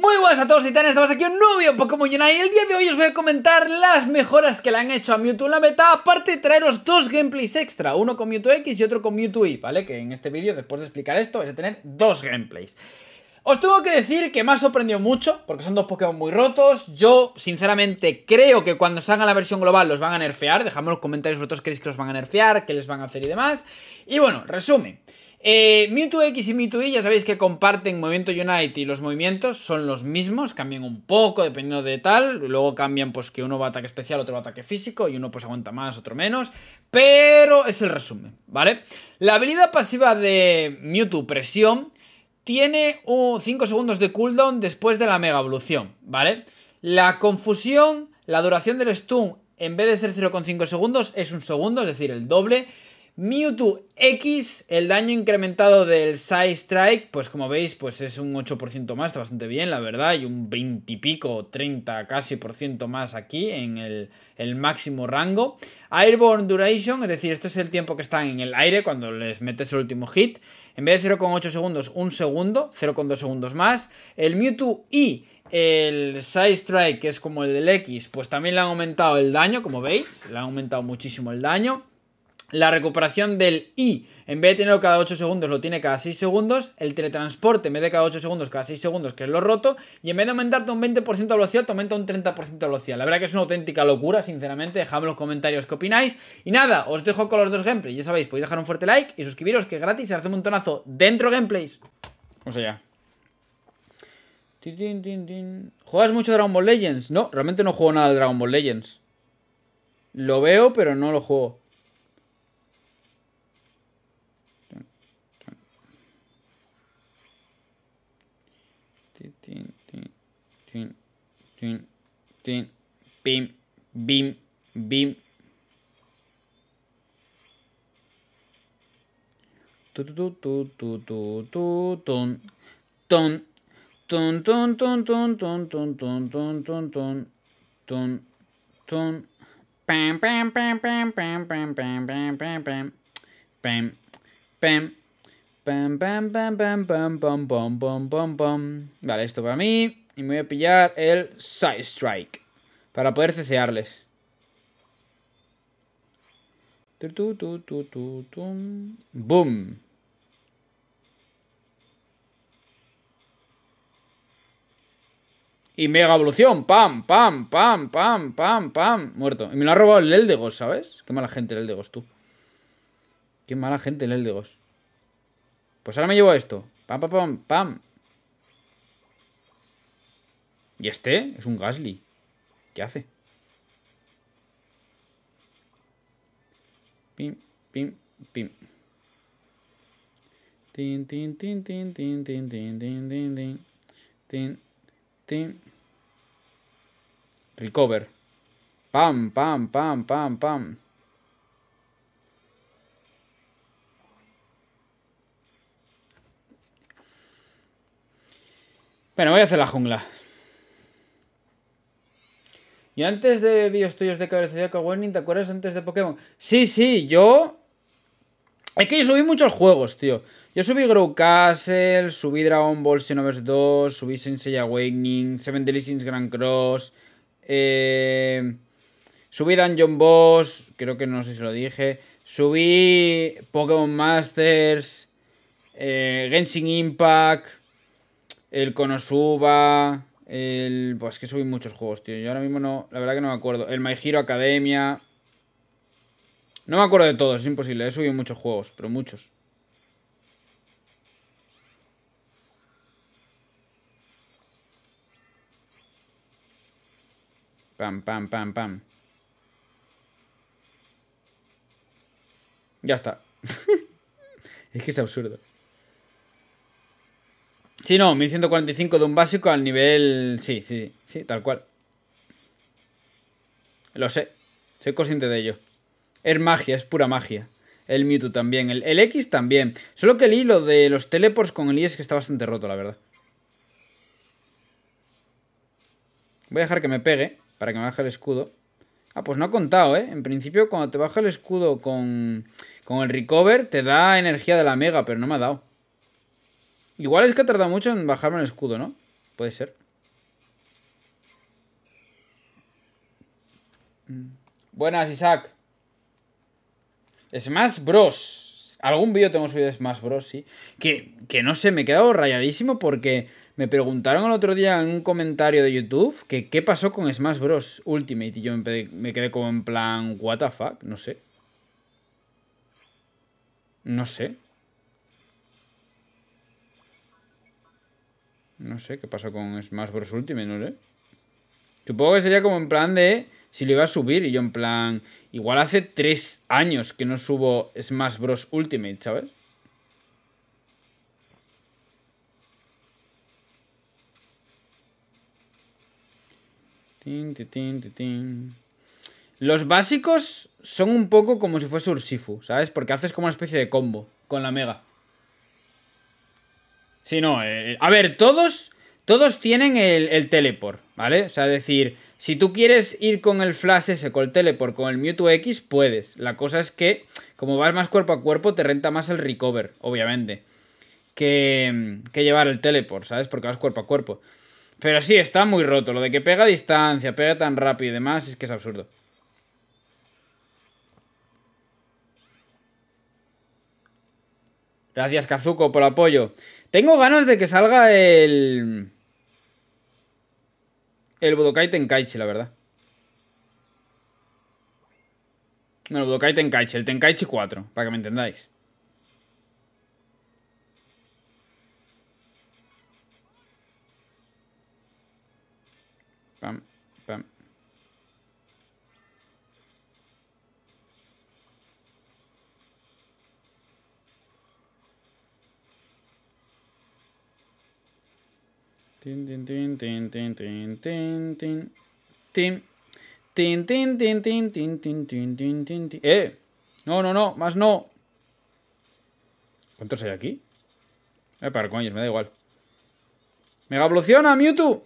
Muy buenas a todos titanes, estamos aquí en un nuevo video Pokémon Unite y el día de hoy os voy a comentar las mejoras que le han hecho a Mewtwo en la meta Aparte de traeros dos gameplays extra, uno con Mewtwo X y otro con Mewtwo Y, ¿vale? Que en este vídeo, después de explicar esto, vais a tener dos gameplays os tengo que decir que me ha sorprendido mucho, porque son dos Pokémon muy rotos. Yo, sinceramente, creo que cuando salga la versión global los van a nerfear. Dejadme en los comentarios vosotros creéis que los van a nerfear, qué les van a hacer y demás. Y bueno, resumen. Eh, Mewtwo X y Mewtwo Y ya sabéis que comparten movimiento Unite y los movimientos son los mismos, cambian un poco dependiendo de tal, luego cambian pues que uno va a ataque especial, otro va a ataque físico y uno pues aguanta más, otro menos, pero es el resumen, ¿vale? La habilidad pasiva de Mewtwo Presión tiene 5 segundos de cooldown después de la mega evolución, ¿vale? La confusión, la duración del stun en vez de ser 0,5 segundos es un segundo, es decir, el doble. Mewtwo X, el daño incrementado del Side Strike, pues como veis, pues es un 8% más, está bastante bien, la verdad, y un 20 y pico, 30 casi por ciento más aquí en el, máximo rango. Airborne Duration, es decir, esto es el tiempo que están en el aire cuando les metes el último hit. En vez de 0,8 segundos, un segundo, 0,2 segundos más. El Mewtwo Y, el Size Strike, que es como el del X, pues también le han aumentado el daño, como veis, le han aumentado muchísimo el daño la recuperación del I, en vez de tenerlo cada 8 segundos, lo tiene cada 6 segundos. El teletransporte, en vez de cada 8 segundos, cada 6 segundos, que es lo roto. Y en vez de aumentarte un 20% de velocidad, te aumenta un 30% de velocidad. La verdad que es una auténtica locura, sinceramente. Dejadme en los comentarios qué opináis. Y nada, os dejo con los dos gameplays. Ya sabéis, podéis dejar un fuerte like y suscribiros, que gratis. Se hace un montonazo dentro de gameplays. Vamos allá. ¿Juegas mucho Dragon Ball Legends? No, realmente no juego nada de Dragon Ball Legends. Lo veo, pero no lo juego. Tin, tin, pim, bim, bim. Tu, tu, tu, tu, tu, tu, ton, ton, ton, ton, ton, ton, ton, ton, ton, ton, ton, ton, ton, ton, pam, pam, pam, pam, pam, pam, pam, pam, pam, pam, pam, pam. Pam, pam, pam, Vale, esto para mí. Y me voy a pillar el Side Strike. Para poder cesearles. Boom. Y mega evolución. Pam, pam, pam, pam, pam, pam. Muerto. Y me lo ha robado el Eldegos, ¿sabes? Qué mala gente el Eldegos, tú. Qué mala gente el Eldegos. Pues ahora me llevo esto. Pam, pam, pam, pam. ¿Y este? Es un Gasly. ¿Qué hace? Pim, pim, pim. Tin, tin, tin, tin, tin, tin, tin, tin, tin, tin. Tin, tin. Recover. Pam, pam, pam, pam, pam. Bueno, voy a hacer la jungla. Y antes de vídeos tuyos de cabeza de Awakening, ¿te acuerdas antes de Pokémon? Sí, sí, yo. Es que yo subí muchos juegos, tío. Yo subí Grow Castle, subí Dragon Ball Xenoverse 2, subí Sensei Awakening, Seven Delicious Grand Cross, eh... subí Dungeon Boss, creo que no sé si lo dije, subí Pokémon Masters, eh... Genshin Impact, el Konosuba, el, pues que subí muchos juegos, tío. Yo ahora mismo no, la verdad que no me acuerdo. El My Hero Academia. No me acuerdo de todos, es imposible. He subido muchos juegos, pero muchos. Pam, pam, pam, pam. Ya está. es que es absurdo. Sí, no, 1145 de un básico al nivel... Sí, sí, sí, tal cual. Lo sé, soy consciente de ello. Es magia, es pura magia. El Mewtwo también, el, X también. Solo que el hilo de los teleports con el Y es que está bastante roto, la verdad. Voy a dejar que me pegue, para que me baje el escudo. Ah, pues no ha contado, ¿eh? En principio, cuando te baja el escudo con, con el recover, te da energía de la mega, pero no me ha dado. Igual es que ha tardado mucho en bajarme el escudo, ¿no? Puede ser. Buenas, Isaac. Smash Bros. Algún vídeo tengo subido de Smash Bros, sí. Que, no sé, me he quedado rayadísimo porque me preguntaron el otro día en un comentario de YouTube que qué pasó con Smash Bros. Ultimate. Y yo me, me quedé como en plan, what the fuck, no sé. No sé. No sé qué pasó con Smash Bros. Ultimate, no sé. Supongo que sería como en plan de si lo iba a subir y yo en plan... Igual hace tres años que no subo Smash Bros. Ultimate, ¿sabes? Los básicos son un poco como si fuese Ursifu, ¿sabes? Porque haces como una especie de combo con la Mega. Sí, no. Eh, eh, a ver, todos, todos tienen el, teleport, ¿vale? O sea, decir, si tú quieres ir con el Flash ese, con el teleport, con el Mewtwo X, puedes. La cosa es que, como vas más cuerpo a cuerpo, te renta más el recover, obviamente. Que, que llevar el teleport, ¿sabes? Porque vas cuerpo a cuerpo. Pero sí, está muy roto. Lo de que pega a distancia, pega tan rápido y demás, es que es absurdo. Gracias, Kazuko, por el apoyo. Tengo ganas de que salga el... El Budokai Tenkaichi, la verdad. No, el Budokai Tenkaichi, el Tenkaichi 4, para que me entendáis. Tin, tin, tin, tin, tin, tin, tin, tin, tin. Tin, tin, tin, tin, tin, tin, tin, ¡Eh! No, no, no, más no. ¿Cuántos hay aquí? Eh, para coño, me da igual. ¡Mega evoluciona, Mewtwo!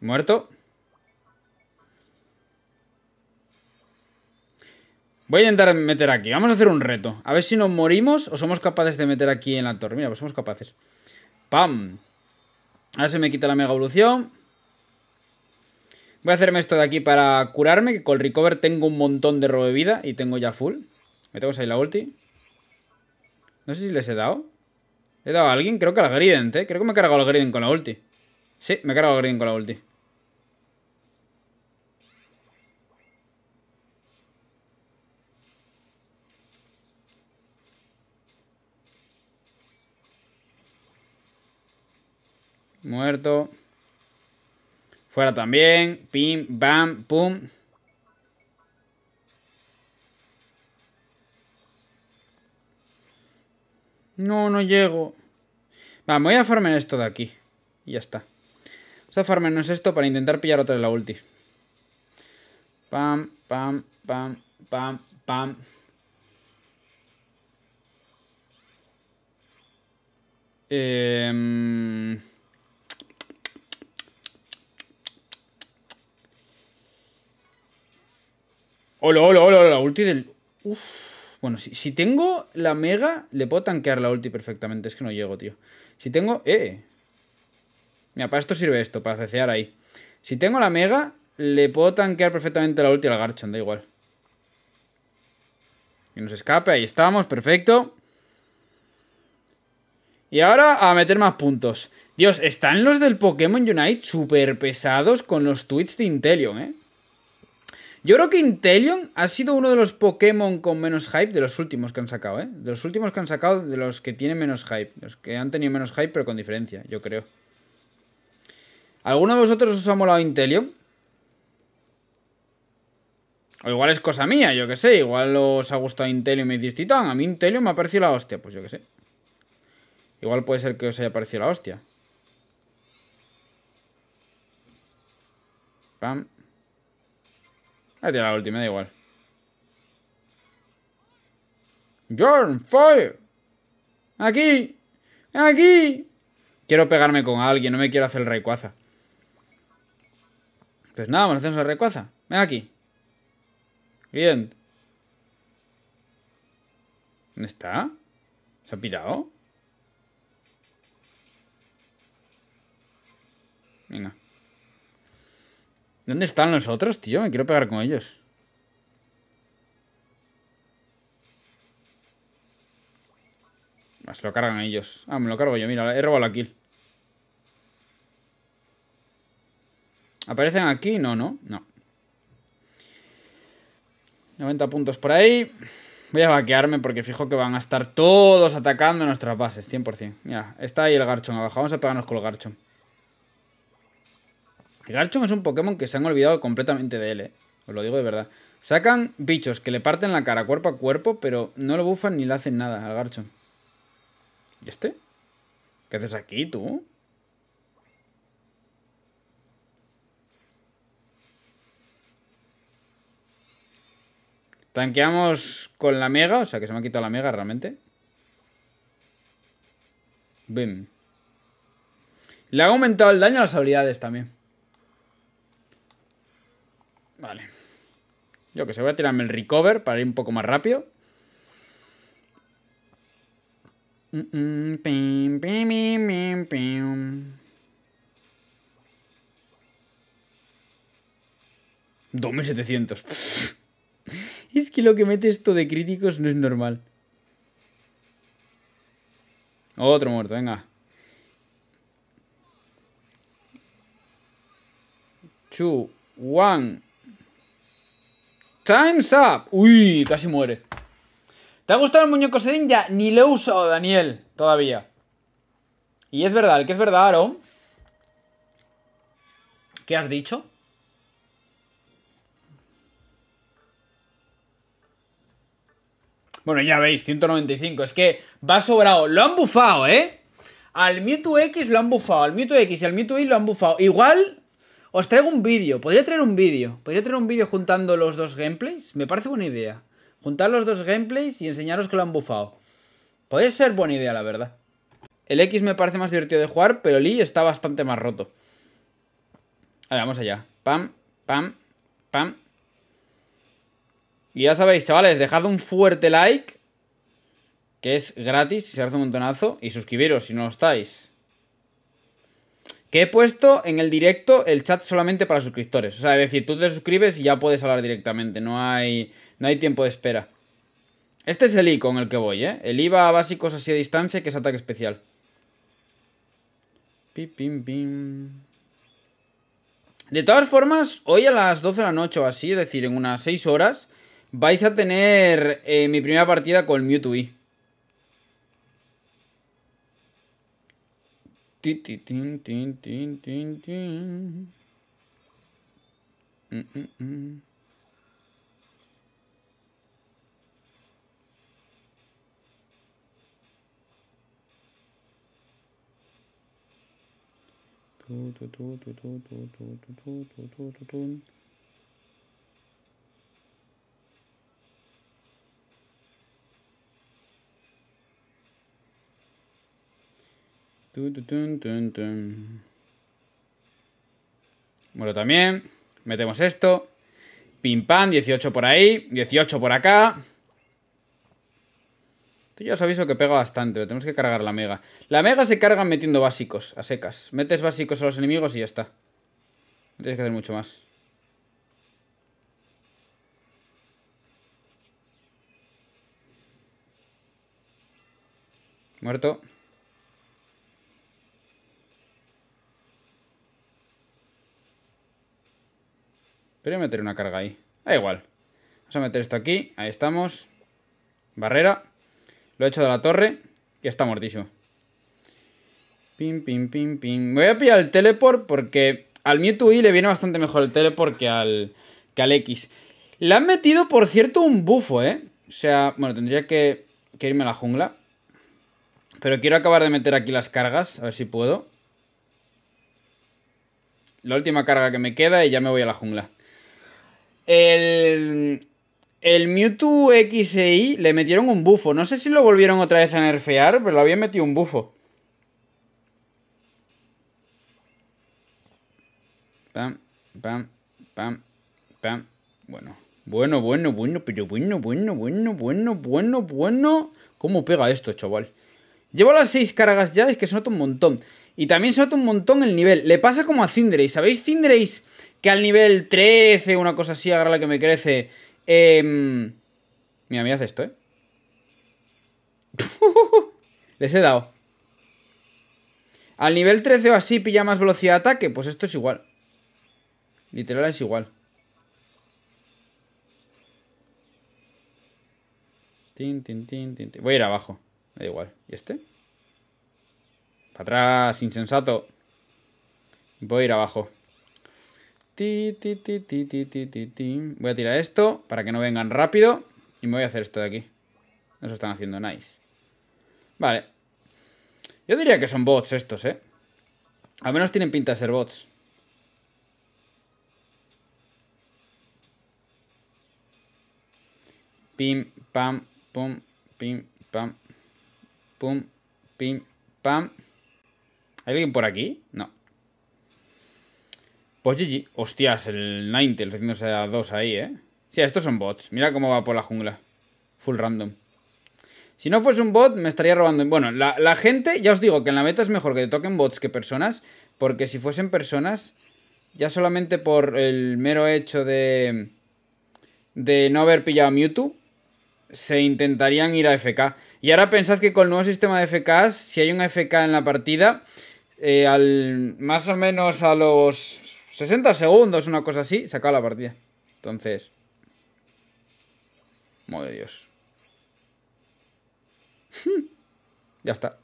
¿Muerto? Voy a intentar meter aquí. Vamos a hacer un reto. A ver si nos morimos o somos capaces de meter aquí en la torre. Mira, pues somos capaces. ¡Pam! Ahora se me quita la mega evolución. Voy a hacerme esto de aquí para curarme, que con el recover tengo un montón de robo de vida y tengo ya full. Metemos ahí la ulti. No sé si les he dado. ¿He dado a alguien? Creo que al grident, ¿eh? Creo que me he cargado al grident con la ulti. Sí, me he cargado al Griden con la ulti. Muerto. Fuera también. Pim, bam, pum. No, no llego. Va, voy a farmear esto de aquí. Y ya está. Vamos a es esto para intentar pillar otra de la ulti. Pam, pam, pam, pam, pam. Eh... Hola, hola, hola, la ulti del... Uff... Bueno, si, tengo la mega, le puedo tanquear la ulti perfectamente. Es que no llego, tío. Si tengo... ¡Eh! Mira, para esto sirve esto, para cecear ahí. Si tengo la mega, le puedo tanquear perfectamente la ulti al Garchon, da igual. Que nos escape, ahí estamos, perfecto. Y ahora a meter más puntos. Dios, están los del Pokémon Unite súper pesados con los tweets de Intelion, ¿eh? Yo creo que Inteleon ha sido uno de los Pokémon con menos hype de los últimos que han sacado, ¿eh? De los últimos que han sacado, de los que tienen menos hype. Los que han tenido menos hype, pero con diferencia, yo creo. ¿Alguno de vosotros os ha molado Inteleon? O igual es cosa mía, yo que sé. Igual os ha gustado Inteleon y me dices, Titán, a mí Inteleon me ha parecido la hostia. Pues yo que sé. Igual puede ser que os haya parecido la hostia. Pam. Voy a la última, da igual. ¡Jorn! fire. Aquí. Aquí. Quiero pegarme con alguien, no me quiero hacer el recuaza. Pues nada, vamos a hacer el recuaza. Ven aquí. ¡Bien! ¿Dónde está? ¿Se ha pirado? Venga. ¿Dónde están los otros, tío? Me quiero pegar con ellos. Se lo cargan ellos. Ah, me lo cargo yo. Mira, he robado la kill. ¿Aparecen aquí? No, no, no. 90 puntos por ahí. Voy a vaquearme porque fijo que van a estar todos atacando nuestras bases, 100%. Mira, está ahí el garchón abajo. Vamos a pegarnos con el garchón Garchomp es un Pokémon que se han olvidado completamente de él, eh. Os lo digo de verdad. Sacan bichos que le parten la cara cuerpo a cuerpo, pero no lo bufan ni le hacen nada al Garchomp. ¿Y este? ¿Qué haces aquí, tú? Tanqueamos con la mega, o sea que se me ha quitado la mega realmente. Bim. Le ha aumentado el daño a las habilidades también. Vale. Yo que sé, voy a tirarme el recover para ir un poco más rápido. ¿2700? Mm, mm, es que lo que mete esto de críticos no es normal. Otro muerto, venga. Two, one. Time's up. Uy, casi muere. ¿Te ha gustado el muñeco serin? Ya ni lo he usado, Daniel, todavía. Y es verdad, que es verdad, Aaron. ¿Qué has dicho? Bueno, ya veis, 195. Es que va sobrado. Lo han bufado, ¿eh? Al Mewtwo X lo han bufado. Al Mewtwo X y al Mewtwo Y lo han bufado. Igual os traigo un vídeo. Podría traer un vídeo. Podría traer un vídeo juntando los dos gameplays. Me parece buena idea. Juntar los dos gameplays y enseñaros que lo han bufado. Podría ser buena idea, la verdad. El X me parece más divertido de jugar, pero Y está bastante más roto. A ver, vamos allá. Pam, pam, pam. Y ya sabéis, chavales, dejad un fuerte like, que es gratis y se hace un montonazo, y suscribiros si no lo estáis. Que he puesto en el directo el chat solamente para suscriptores. O sea, es decir, tú te suscribes y ya puedes hablar directamente. No hay, no hay tiempo de espera. Este es el I con el que voy, ¿eh? El IVA básicos así a distancia, que es ataque especial. Pim, pim, pim. De todas formas, hoy a las 12 de la noche o así, es decir, en unas 6 horas, vais a tener eh, mi primera partida con el Mewtwo. Ding, ding, ding, ding, ding, ding. Mm -mm -mm. Do, do, do, do, do, do, do, do, do, do, do, do. Bueno, también. Metemos esto. Pim pam, 18 por ahí, 18 por acá. Esto ya os aviso que pega bastante, tenemos que cargar la mega. La mega se carga metiendo básicos, a secas. Metes básicos a los enemigos y ya está. No tienes que hacer mucho más. Muerto. Pero voy a meter una carga ahí. Da igual. Vamos a meter esto aquí. Ahí estamos. Barrera. Lo he hecho de la torre. Y está muertísimo. Pim, pim, pim, pim. Me voy a pillar el teleport porque al Mewtwo y le viene bastante mejor el teleport que al, que al X. Le han metido, por cierto, un bufo, ¿eh? O sea, bueno, tendría que irme a la jungla. Pero quiero acabar de meter aquí las cargas, a ver si puedo. La última carga que me queda y ya me voy a la jungla. El, el Mewtwo XI le metieron un bufo. No sé si lo volvieron otra vez a nerfear, pero le habían metido un bufo. Pam, pam, pam, pam. Bueno, bueno, bueno, bueno, pero bueno, bueno, bueno, bueno, bueno, bueno. ¿Cómo pega esto, chaval? Llevo las seis cargas ya, es que se nota un montón. Y también se un montón el nivel. Le pasa como a Cinderace. ¿Sabéis Cinderace? Que al nivel 13, una cosa así, agarra la que me crece. Em, mira, mira, hace esto, ¿eh? Les he dado. Al nivel 13 o así pilla más velocidad de ataque. Pues esto es igual. Literal es igual. Voy a ir abajo. da igual. ¿Y este? Para atrás, insensato. Voy a ir abajo. Ti, ti, ti, ti, ti, ti, ti, Voy a tirar esto para que no vengan rápido. Y me voy a hacer esto de aquí. Eso están haciendo, nice. Vale. Yo diría que son bots estos, ¿eh? Al menos tienen pinta de ser bots. Pim, pam, pum, pim, pam. Pum, pim, pam. ¿Hay alguien por aquí? No. Pues GG. Hostias, el Ninetales haciéndose a dos ahí, ¿eh? Sí, estos son bots. Mira cómo va por la jungla. Full random. Si no fuese un bot, me estaría robando... Bueno, la, la gente, ya os digo que en la meta es mejor que te toquen bots que personas, porque si fuesen personas, ya solamente por el mero hecho de... de no haber pillado a Mewtwo, se intentarían ir a FK. Y ahora pensad que con el nuevo sistema de FKs, si hay un FK en la partida, eh, al, más o menos a los 60 segundos, una cosa así, se la partida. Entonces, madre Dios. ya está.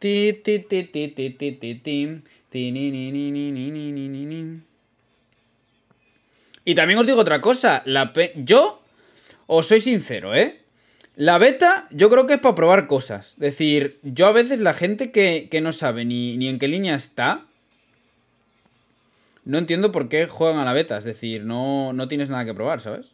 Y también os digo otra cosa, la pe... yo os soy sincero, ¿eh? La beta yo creo que es para probar cosas. Es decir, yo a veces la gente que, no sabe ni, en qué línea está, no entiendo por qué juegan a la beta. Es decir, no, no tienes nada que probar, ¿sabes?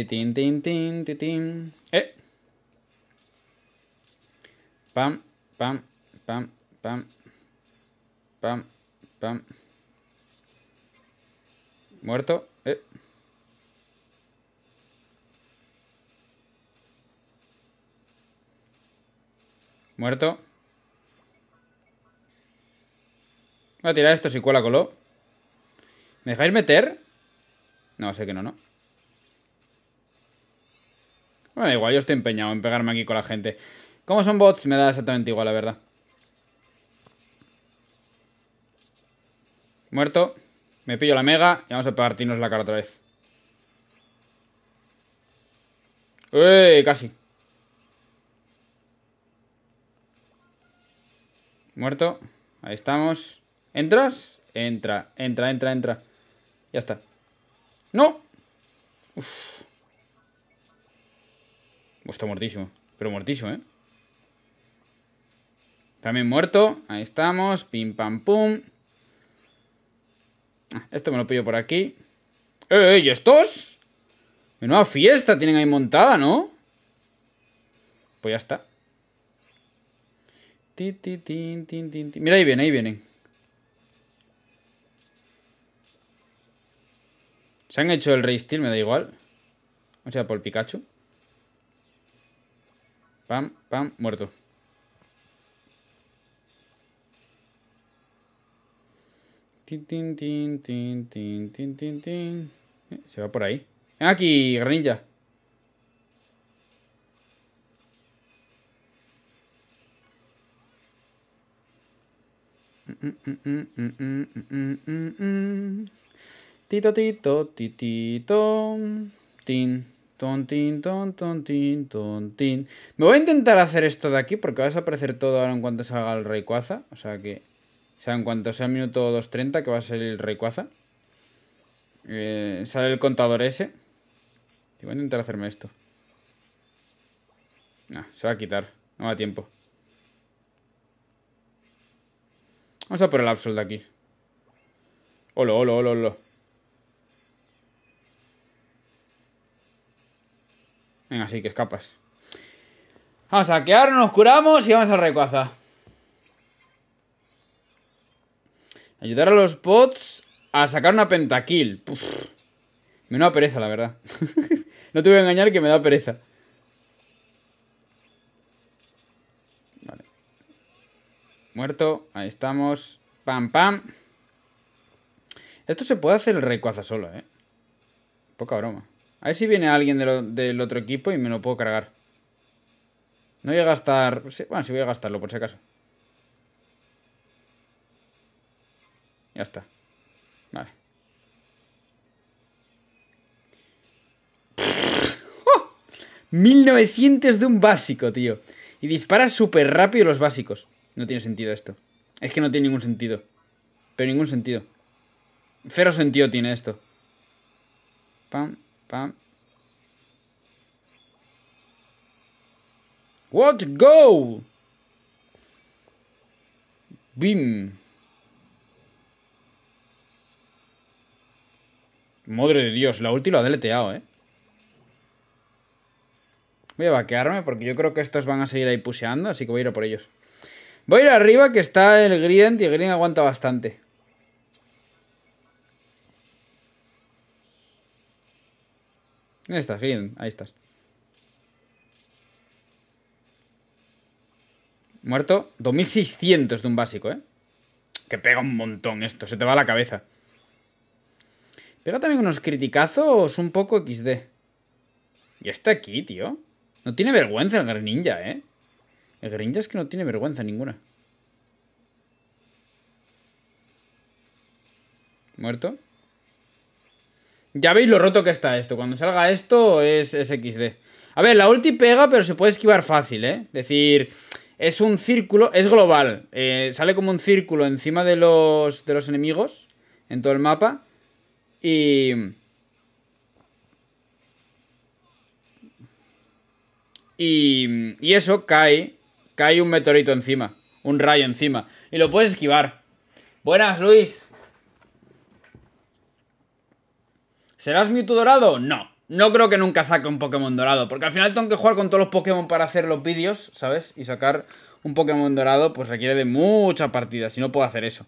Eh, Pam, pam, pam, pam, pam, pam. Muerto. Eh. Muerto. Voy a tirar esto si cuela coló. ¿Me dejáis meter? No, sé que no, ¿no? Bueno, igual, yo estoy empeñado en pegarme aquí con la gente. Como son bots, me da exactamente igual, la verdad. Muerto. Me pillo la mega y vamos a partirnos la cara otra vez. Eh, Casi. Muerto. Ahí estamos. ¿Entras? Entra, entra, entra, entra. Ya está. ¡No! Uf. Pues está muertísimo. Pero muertísimo, ¿eh? También muerto. Ahí estamos. Pim, pam, pum. Ah, esto me lo pillo por aquí. ¡Eh, eh! y estos! nueva fiesta tienen ahí montada, ¿no? Pues ya está. Mira, ahí vienen, ahí vienen. Se han hecho el rey Steel, me da igual. O sea, por el Pikachu. Pam, pam, muerto. Tin, tin, tin, tin, tin, tin, tin, tin. Eh, se va por ahí. Aquí, granilla. Tito, tito, tito Tin, ton, tin, ton, ton, tin, ton, tin. Me voy a intentar hacer esto de aquí porque va a desaparecer todo ahora en cuanto salga el Rayquaza. O sea que o sea, en cuanto sea minuto 2.30, que va a ser el Rayquaza, eh, sale el contador ese. Y voy a intentar hacerme esto. Nah, se va a quitar. No va tiempo. Vamos a por el Absol de aquí. Olo, olo, olo, olo. Venga, sí, que escapas. Vamos a quedarnos, nos curamos y vamos al Rayquaza. Ayudar a los bots a sacar una pentakill. Me da pereza, la verdad. no te voy a engañar que me da pereza. Vale. Muerto. Ahí estamos. Pam, pam. Esto se puede hacer el rey cuaza solo, ¿eh? Poca broma. A ver si viene alguien del otro equipo y me lo puedo cargar. No voy a gastar... Bueno, sí voy a gastarlo, por si acaso. Ya está. Vale. 1900 de un básico, tío. Y dispara súper rápido los básicos. No tiene sentido esto. Es que no tiene ningún sentido. Pero ningún sentido. Cero sentido tiene esto. Pam, pam. What go? Bim. Madre de Dios, la ulti lo ha deleteado, ¿eh? Voy a vaquearme porque yo creo que estos van a seguir ahí puseando, así que voy a ir a por ellos. Voy a ir arriba que está el Grident y el Grident aguanta bastante. Ahí estás, Grident, Ahí estás. Muerto. 2600 de un básico, ¿eh? Que pega un montón esto, se te va la cabeza. Pega también unos criticazos un poco XD. Y está aquí, tío. No tiene vergüenza el Greninja, ¿eh? El Greninja es que no tiene vergüenza ninguna. Muerto. Ya veis lo roto que está esto. Cuando salga esto es, XD. A ver, la ulti pega, pero se puede esquivar fácil, ¿eh? Es decir, es un círculo, es global. Eh, sale como un círculo encima los, de los enemigos en todo el mapa. Y... Y, eso cae, cae un meteorito encima, un rayo encima. Y lo puedes esquivar. Buenas, Luis. ¿Serás Mewtwo dorado? No. No creo que nunca saque un Pokémon dorado, porque al final tengo que jugar con todos los Pokémon para hacer los vídeos, ¿sabes? Y sacar un Pokémon dorado, pues requiere de muchas partidas, si no puedo hacer eso.